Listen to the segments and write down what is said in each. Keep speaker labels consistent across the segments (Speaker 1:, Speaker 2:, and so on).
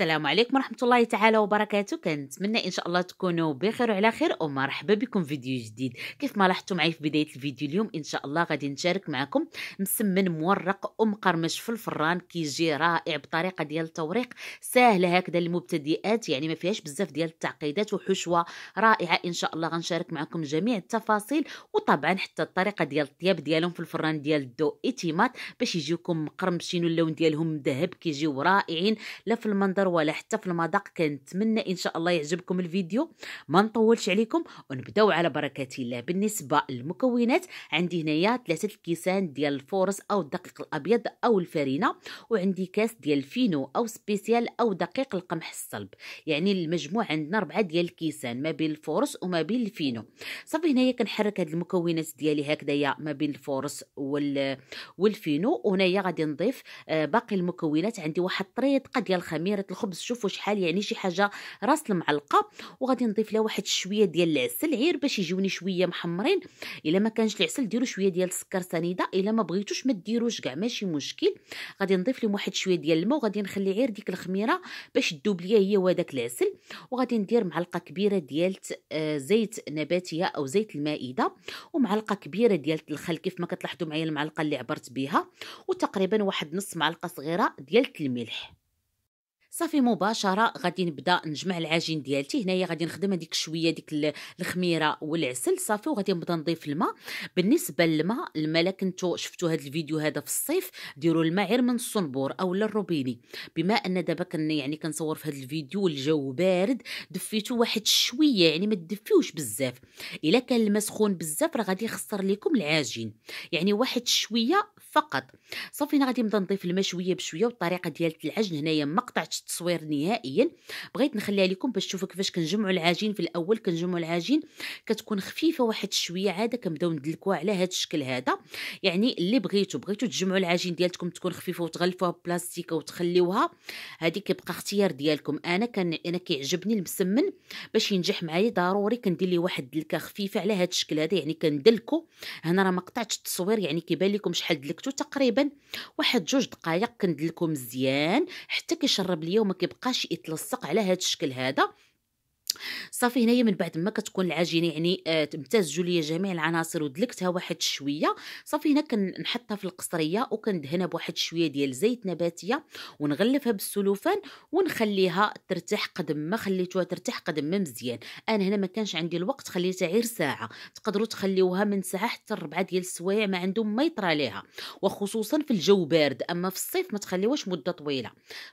Speaker 1: السلام عليكم ورحمة الله تعالى وبركاته كنتمنى إن شاء الله تكونوا بخير وعلى خير ومرحبا بكم فيديو جديد كيف ما لاحظتوا معي في بداية الفيديو اليوم إن شاء الله غادي نشارك معكم مسمن مورق ومقرمش في الفران كيجي رائع بطريقة ديال التوريق سهلة هكذا للمبتدئات يعني ما فيهاش بزاف ديال التعقيدات وحشوة رائعة إن شاء الله غنشارك معكم جميع التفاصيل وطبعا حتى الطريقة ديال الطياب ديالهم في الفران ديال الدو إتيمات باش يجيوكم مقرمشين واللون ديالهم ذهب كيجيو رائعين لا في المنظر ولا حتى في المذاق كنتمنى ان شاء الله يعجبكم الفيديو ما نطولش عليكم ونبداو على بركه الله بالنسبه للمكونات عندي هنايا ثلاثه الكيسان ديال الفورس او الدقيق الابيض او الفرينه وعندي كاس ديال الفينو او سبيسيال او دقيق القمح الصلب يعني المجموع عندنا ربعه ديال الكيسان ما بين الفورس وما بين الفينو صافي هنايا كنحرك هاد المكونات ديالي هكذايا ما بين الفورس وال والفينو وهنايا غادي نضيف آه، باقي المكونات عندي واحد الطريقه ديال خميره الخبز شوفوا شحال يعني شي حاجه راس المعلقه وغادي نضيف لها واحد شويه ديال العسل عير باش يجوني شويه محمرين الا ما كانش العسل ديروا شويه ديال السكر سنيده الا ما بغيتوش ما ديروش كاع ماشي مشكل غادي نضيف لهم واحد شويه ديال الماء وغادي نخلي غير ديك الخميره باش تذوب ليا هي وهداك العسل وغادي ندير معلقه كبيره ديال آه، زيت نباتيه او زيت المائده ومعلقه كبيره ديال الخل كيف ما كتلاحظوا معايا المعلقه اللي عبرت بها وتقريبا واحد نص معلقه صغيره ديال الملح صافي مباشره غادي نبدا نجمع العجين ديالتي هنايا غادي نخدم هذيك شويه ديك الخميره والعسل صافي وغادي نبدا نضيف الماء بالنسبه للماء الماء الا كنتو شفتوا هذا الفيديو هذا في الصيف ديروا الماء غير من الصنبور او الروبيني بما ان دابا كن يعني كنصور في هذا الفيديو الجو بارد دفيتو واحد شويه يعني ما تدفيوش بزاف الا كان الماء سخون بزاف راه غادي يخسر لكم العجين يعني واحد شويه فقط صافي انا غادي نبدا نضيف الماء شويه بشويه والطريقه ديال العجن هنايا ما قطعتش التصوير نهائيا بغيت نخليها لكم باش تشوفوا كيفاش كنجمعوا العجين في الاول كنجمعوا العجين كتكون خفيفه واحد شويه عاده كنبداو ندلكوها على هذا الشكل هذا يعني اللي بغيتو بغيتو تجمعوا العجين ديالتكم تكون خفيفه وتغلفوها ببلاستيكه وتخليوها هذه كيبقى اختيار ديالكم انا كان انا كيعجبني المسمن باش ينجح معايا ضروري كندير ليه واحد الدلكه خفيفه على هذا الشكل هذا يعني كندلكو هنا راه ما قطعتش التصوير يعني كيبان لكم شحال دلكتو تقريبا واحد جوج دقائق كندلكو مزيان حتى كيشرب ليوم ما كيبقاش يتلصق على هذا الشكل هذا صافي هنايا من بعد ما كتكون العجينه يعني امتزجوا آه، ليا جميع العناصر ودلكتها واحد شويه صافي هنا كنحطها في القصريه وكندهنها بواحد شويه ديال زيت نباتيه ونغلفها بالسلوفان ونخليها ترتاح قد ما خليتوها ترتاح قد ما مزيان انا هنا ما كانش عندي الوقت خليتها غير ساعه تقدروا تخليوها من ساعه حتى ربعة ديال السوايع ما عندهم ما يطرى ليها وخصوصا في الجو بارد اما في الصيف ما تخليوهاش مده طويله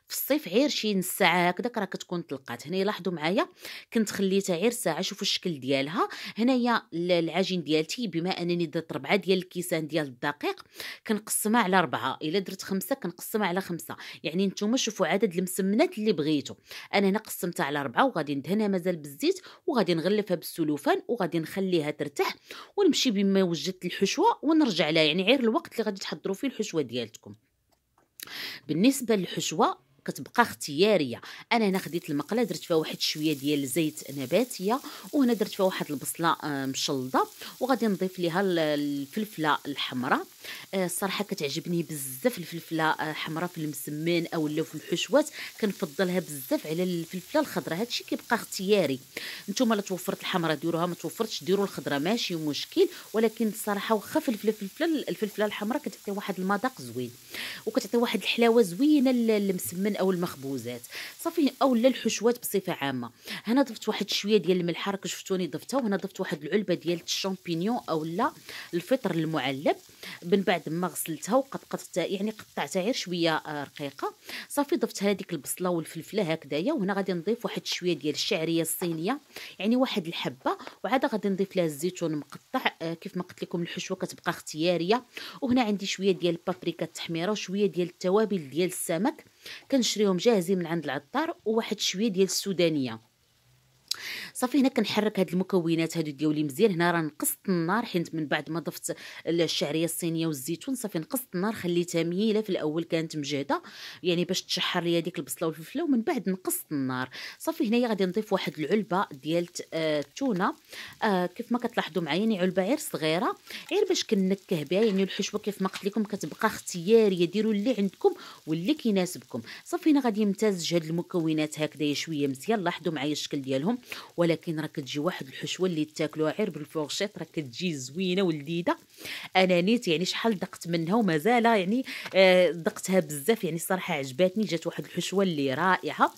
Speaker 1: في الصيف غير شي نص ساعه هكذاك راه كتكون طلقات هنا لاحظوا معايا كنت خليتها غير ساعه شوفوا الشكل ديالها هنايا العجين ديالتي بما انني درت ربعه ديال الكيسان ديال الدقيق كنقسمها على ربعه الا درت خمسه كنقسمها على خمسه يعني نتوما شوفوا عدد المسمنات اللي بغيتو انا هنا قسمتها على ربعه وغادي ندهنها مازال بالزيت وغادي نغلفها بالسلوفان وغادي نخليها ترتاح ونمشي بما وجدت الحشوه ونرجع لها يعني غير الوقت اللي غادي تحضروا فيه الحشوه ديالتكم بالنسبه للحشوه كتبقى اختياريه انا هنا خديت المقله درت فيها واحد شويه ديال الزيت نباتيه وهنا درت فيها واحد البصله آه، مشلضه وغادي نضيف ليها الفلفله الحمراء آه، الصراحه كتعجبني بزاف الفلفله آه، حمراء في المسمن اولا في الحشوات كنفضلها بزاف على الفلفله الخضراء هادشي كيبقى اختياري نتوما لا توفرت الحمراء ديروها ما توفرتش ديروا الخضراء ماشي مشكل ولكن الصراحه واخا فلفله الفلفله الحمراء كتعطي واحد المذاق زوين وكتعطي واحد الحلاوه زوينه للمسمن او المخبوزات صافي اولا الحشوات بصفه عامه هنا ضفت واحد شويه ديال الملح راك شفتوني ضفتها وهنا ضفت واحد العلبه ديال الشامبينيون اولا الفطر المعلب من بعد ما غسلتها وقطقطتها يعني قطعتها غير شويه آه، رقيقه صافي ضفت هذيك البصله والفلفله هكذايا وهنا غادي نضيف واحد شويه ديال الشعريه الصينيه يعني واحد الحبه وعاد غادي نضيف لها الزيتون مقطع آه، كيف ما قلت لكم الحشوه كتبقى اختياريه وهنا عندي شويه ديال البابريكا التحميره وشويه ديال التوابل ديال السمك كنشريهم جاهزين من عند العطار وواحد شويه ديال السودانيه صافي هنا كنحرك هاد المكونات هادو ديالي مزيان هنا راه نقصت النار حيت من بعد ما ضفت الشعريه الصينيه والزيتون صافي نقصت النار خليتها مهيله في الاول كانت مجهده يعني باش تشحر ليا ديك البصله والفلفله ومن بعد نقصت النار صافي هنايا غادي نضيف واحد العلبه ديال آه، التونه آه كيف ما كتلاحظوا معايا يعني علبه غير صغيره غير باش كنكه بها يعني الحشوه كيف ما قلت لكم كتبقى اختياريه ديروا اللي عندكم واللي كيناسبكم صافي هنا غادي يمتزج هاد المكونات هكذا شويه مزيان لاحظوا معايا الشكل ديالهم ولكن راه كتجي واحد الحشوه اللي تاكلوها غير بالفورشيط راه كتجي زوينه ولذيذه انا نيت يعني شحال دقت منها ومازال يعني آه دقتها بزاف يعني الصراحه عجباتني جات واحد الحشوه اللي رائعه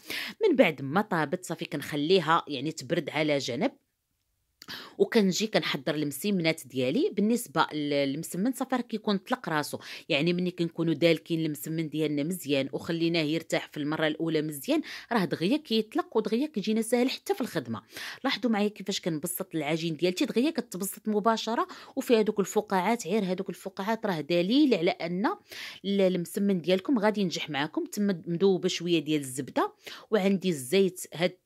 Speaker 1: من بعد ما طابت صافي كنخليها يعني تبرد على جنب وكنجي كنحضر المسمنات ديالي بالنسبه للمسمن صافي كيكون طلق راسو يعني ملي كنكونوا دالكين المسمن ديالنا مزيان وخليناه يرتاح في المره الاولى مزيان راه دغيا كيطلق ودغيا كيجينا ساهل حتى في الخدمه لاحظوا معايا كيفاش كنبسط العجين ديالتي دغيا كتبسط مباشره وفي هذوك الفقاعات غير هذوك الفقاعات راه دليل على ان المسمن ديالكم غادي ينجح معكم تم مذوبه شويه ديال الزبده وعندي الزيت هاد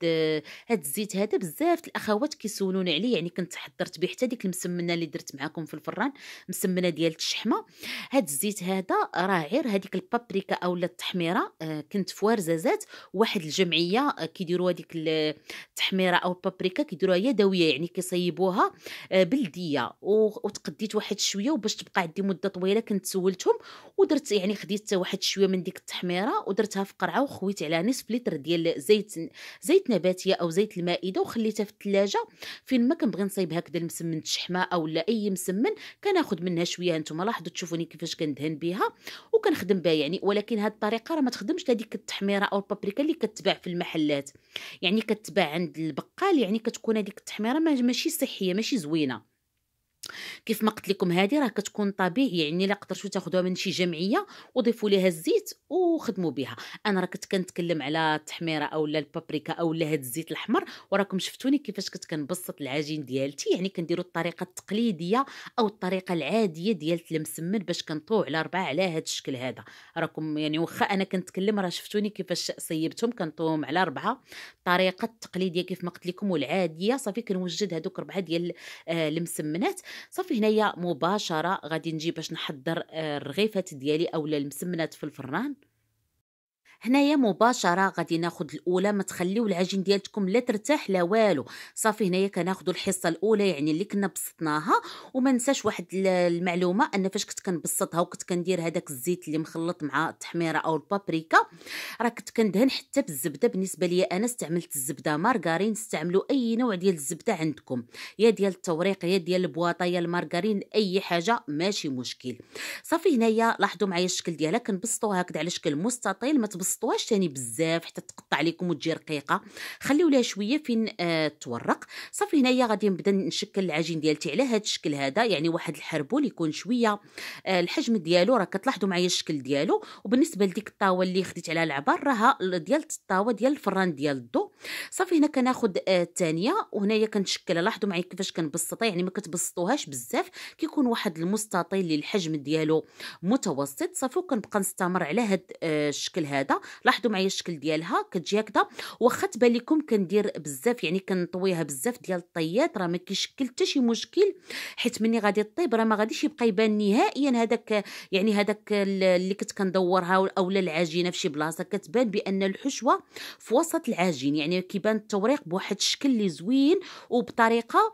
Speaker 1: هاد الزيت هذا بزاف الاخوات كيسولوني عليه يعني كنت حضرت به حتى ديك المسمنه اللي درت معاكم في الفران مسمنه ديال الشحمه هاد الزيت هذا راه غير هذيك البابريكا اولا التحميره آه، كنت فوارزازات واحد الجمعيه آه، كيديروا هذيك التحميره او البابريكا كيديروها يدويه يعني كيصيبوها آه، بلديه وتقديت واحد شويه وباش تبقى عندي مده طويله كنت سولتهم ودرت يعني خديت واحد شويه من ديك التحميره ودرتها في قرعه وخويت على نصف لتر ديال زيت زيت نباتيه او زيت المائده وخليتها في الثلاجه فين ما كنبغي نصايب هكذا المسمن الشحماء اولا اي مسمن كناخذ منها شويه نتوما لاحظوا تشوفوني كيفاش كندهن بها وكنخدم بها يعني ولكن هذه الطريقه راه ما تخدمش هذيك التحميره او البابريكا اللي كتباع في المحلات يعني كتباع عند البقال يعني كتكون هذيك التحميره ماشي صحيه ماشي زوينه كيف ما قلت لكم هذه راه كتكون طبيعي يعني الا قدرتوا تاخذوها من شي جمعيه وضيفوا ليها الزيت وخدموا بها انا راه كنت كنتكلم على التحميره او البابريكا او هذا الزيت الاحمر وراكم شفتوني كيفاش كنت كنبسط العجين ديالتي يعني كنديروا الطريقه التقليديه او الطريقه العاديه ديال المسمن باش كنطوع على ربعه على هذا الشكل هذا راكم يعني واخا انا كنتكلم راه شفتوني كيفاش صيبتهم كنطوهم على ربعه الطريقه التقليديه كيف ما قلت لكم والعاديه صافي كنوجد هذوك ربعه ديال آه، المسمنات صافي هنايا مباشره غادي نجي باش نحضر آه، الرغيفات ديالي اولا المسمنات في الفران هنايا مباشره غادي ناخذ الاولى ما تخليو العجين ديالتكم لا ترتاح لا والو صافي هنايا كناخذوا الحصه الاولى يعني اللي كنا بسطناها وما ننساش واحد المعلومه ان فاش كنت كنبسطها وكنت كندير هذاك الزيت اللي مخلط مع التحميره او البابريكا راه كنت كندهن حتى بالزبده بالنسبه ليا انا استعملت الزبده مارغرين استعملوا اي نوع ديال الزبده عندكم يا ديال التوريق يا ديال البواطه يا المارغرين اي حاجه ماشي مشكل صافي هنايا لاحظوا معايا الشكل ديالها كنبسطوها هكذا على شكل مستطيل ما تبسط تبسطوهاش ثاني بزاف حتى تقطع عليكم وتجي رقيقه خليو لها شويه فين آه تورق صافي هنايا غادي نبدا نشكل العجين ديالتي على هذا الشكل هذا يعني واحد الحربول يكون شويه آه الحجم ديالو راه كتلاحظوا معايا الشكل ديالو وبالنسبه لديك الطاوه اللي خديت عليها العبار راها ديال الطاوه ديال الفران ديال الضو صافي هنا كناخذ آه، الثانيه آه وهنايا كنشكلها لاحظوا معايا كيفاش كنبسطها يعني ما كتبسطوهاش بزاف كيكون واحد المستطيل اللي الحجم ديالو متوسط صافي وكنبقى نستمر على هاد آه، الشكل هذا لاحظوا معايا الشكل ديالها كتجي هكذا واخا تبان لكم كندير بزاف يعني كنطويها بزاف ديال الطيات راه ما كيشكل حتى شي مشكل حيت ملي غادي طيب راه ما غاديش يبقى يبان نهائيا هذاك يعني هذاك اللي كنت كندورها اولا العجينه في شي بلاصه كتبان بان الحشوه في وسط العجين يعني كيبان التوريق بواحد الشكل اللي زوين وبطريقه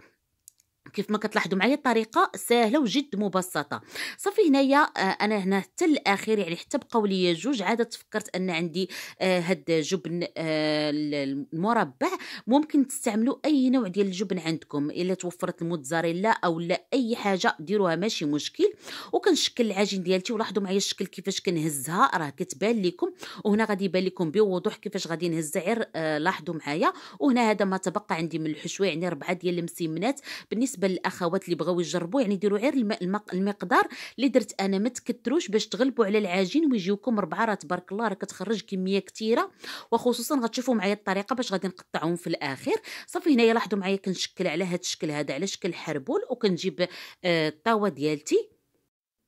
Speaker 1: كيف ما كتلاحظوا معايا الطريقه سهله وجد مبسطه صافي هنايا آه، انا هنا حتى الاخير يعني حتى بقاو لي جوج عاد تفكرت ان عندي آه، هاد جبن آه، المربع ممكن تستعملوا اي نوع ديال الجبن عندكم الا توفرت الموتزاريلا او لا اي حاجه ديروها ماشي مشكل وكنشكل العجين ديالتي ولاحظوا معايا الشكل كيفاش كنهزها راه كتبان لكم وهنا غادي يبان لكم بوضوح كيفاش غادي نهز غير لاحظوا معايا وهنا هذا ما تبقى عندي من الحشوه يعني ربعه ديال المسيمنات بالنسبه بالنسبه للاخوات اللي بغاو يجربوا يعني ديروا غير المق... المقدار اللي درت انا ما تكثروش باش تغلبوا على العجين ويجيوكم ربعه راه تبارك الله راه كتخرج كميه كثيره وخصوصا غتشوفوا معايا الطريقه باش غادي نقطعهم في الاخر صافي هنايا لاحظوا معايا كنشكل على هذا الشكل هذا على شكل حربول وكنجيب آه، الطاوه ديالتي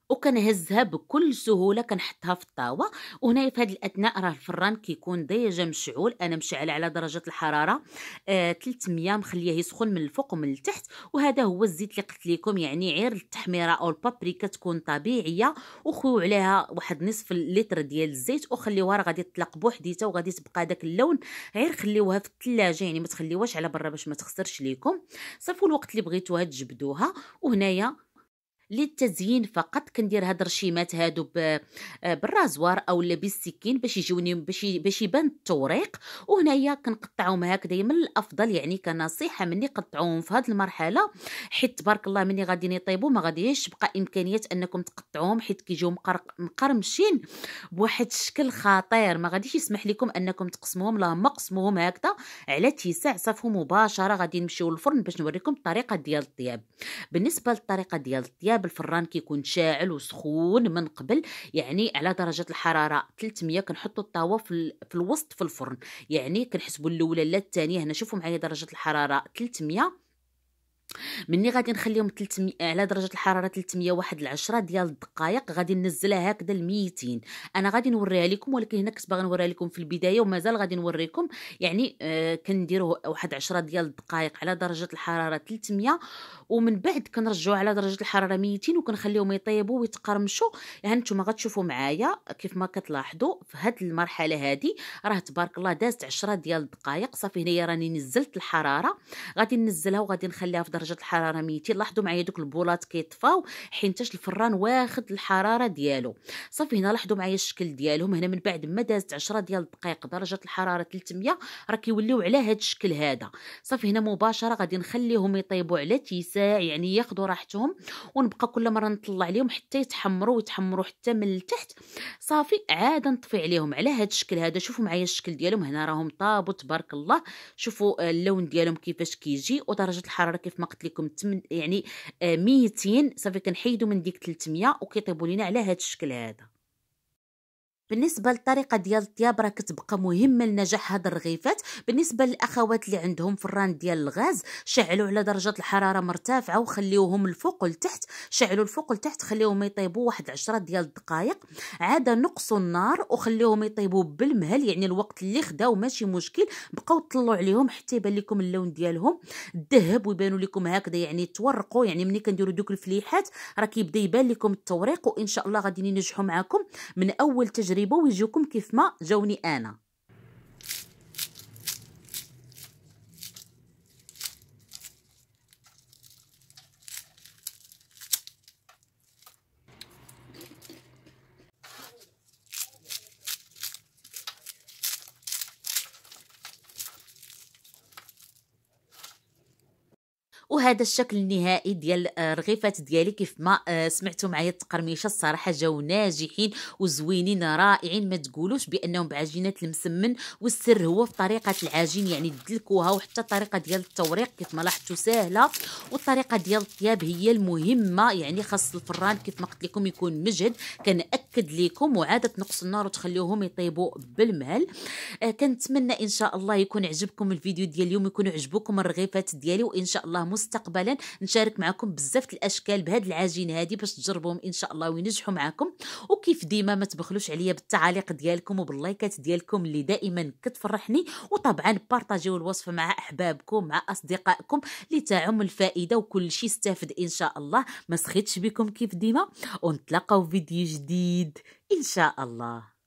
Speaker 1: وكنهزها بكل سهوله كنحطها في الطاوه وهنا في هذه الاثناء راه الفران كيكون ديجا مشعول انا مشعله على درجه الحراره آه 300 مخليه يسخن من الفوق ومن التحت وهذا هو الزيت اللي قلت لكم يعني عير التحميره او البابريكا تكون طبيعيه وخويو عليها واحد نصف لتر ديال الزيت وخليوها راه غادي تطلق بوحديتها وغادي تبقى داك اللون غير خليوها في الثلاجه يعني ما تخليوهاش على برا باش ما تخسرش ليكم صافي الوقت اللي بغيتوها تجبدوها وهنايا للتزيين فقط كندير هاد الرشيمات هادو آه، بالرازوار او بالسكين باش يجوني باش باش يبان التوريق وهنايا كنقطعهم هكذا من الافضل يعني كنصيحه مني قطعوهم في هاد المرحله حيت تبارك الله مني غاديين يطيبوا ما غاديش تبقى امكانيه انكم تقطعوهم حيت كيجيو مقرمشين بواحد الشكل خطير ما غاديش يسمح لكم انكم تقسموهم لا مقسموهم هكذا على تيساع صافو مباشره غادي نمشيو للفرن باش نوريكم الطريقه ديال الطياب بالنسبه للطريقه ديال الطياب الشراب الفران كيكون شاعل وسخون من قبل يعني على درجه الحراره 300 كنحطوا الطاوه في, في الوسط في الفرن يعني كنحسبوا الاولى لا الثانيه هنا شوفوا معايا درجه الحراره 300 مني غادي نخليهم 300 آه، على درجه الحراره 300 واحد ديال الدقائق غادي ننزلها هكذا ل 200 انا غادي نوريها لكم ولكن هنا كنت باغا نوريها لكم في البدايه ومازال غادي نوريكم يعني آه كنديروا واحد 10 ديال الدقائق على درجه الحراره 300 ومن بعد كنرجعوا على درجه الحراره 200 وكنخليهم يطيبوا ويتقرمشوا ها نتوما غتشوفوا معايا كيف ما كتلاحظوا في هاد المرحله هذه راه تبارك الله دازت 10 ديال الدقائق صافي هنايا راني نزلت الحراره غادي ننزلها وغادي نخليها في درجه الحراره 200 لاحظوا معايا دوك البولات كيطفاو حيتاش الفران واخد الحراره ديالو صافي هنا لاحظوا معايا الشكل ديالهم هنا من بعد ما دازت 10 ديال الدقائق درجه الحراره 300 راه كيوليو على هذا الشكل هذا صافي هنا مباشره غادي نخليهم يطيبوا على تيساع يعني ياخذوا راحتهم ونبقى كل مره نطلع عليهم حتى يتحمروا ويتحمروا حتى من التحت صافي عاد نطفي عليهم على هذا الشكل هذا شوفوا معايا الشكل ديالهم هنا راهم طابوا تبارك الله شوفوا آه، اللون ديالهم كيفاش كيجي ودرجه الحراره كيف ما قلت لكم يعني 200 آه، صافي كنحيدوا من ديك 300 وكيطيبوا لينا على هذا الشكل هذا بالنسبه للطريقه ديال الطياب راه كتبقى مهمه لنجاح هاد الرغيفات بالنسبه للاخوات اللي عندهم فران ديال الغاز شعلوا على درجه الحراره مرتفعه وخليوهم الفوق والتحت شعلوا الفوق والتحت خليوهم يطيبوا واحد عشرة ديال الدقائق عاد نقصوا النار وخليوهم يطيبوا بالمهل يعني الوقت اللي خداو ماشي مشكل بقاو طلعوا عليهم حتى يبان لكم اللون ديالهم الذهب ويبانوا لكم هكذا يعني تورقوا يعني ملي كنديروا دوك الفليحات راه كيبدا يبان لكم التوريق وان شاء الله غادي ينجحوا معكم من اول تجربه ريبوجكم كيف ما جاوني انا وهذا الشكل النهائي ديال الرغيفات آه، ديالي كيف ما آه، سمعتوا معايا التقرميشه الصراحه جاو ناجحين وزوينين رائعين ما تقولوش بانهم بعجينات المسمن والسر هو في طريقه العجين يعني دلكوها وحتى الطريقه ديال التوريق كيف ما لاحظتوا ساهله والطريقه ديال الطياب هي المهمه يعني خاص الفران كيف ما قلت لكم يكون مجهد كنأكد لكم وعاده نقص النار وتخليوهم يطيبوا بالمهل آه، كنتمنى ان شاء الله يكون عجبكم الفيديو ديال اليوم يكون عجبكم الرغيفات ديالي وان شاء الله مست مستقبلا نشارك معكم بزاف الاشكال بهاد العجين هادي باش تجربوهم ان شاء الله وينجحوا معكم وكيف ديما ما تبخلوش عليا بالتعاليق ديالكم وباللايكات ديالكم اللي دائما كتفرحني وطبعا بارطاجيو الوصفه مع احبابكم مع اصدقائكم لتعم الفائده وكل شيء يستافد ان شاء الله ما سخيتش بكم كيف ديما ونتلاقاو فيديو جديد ان شاء الله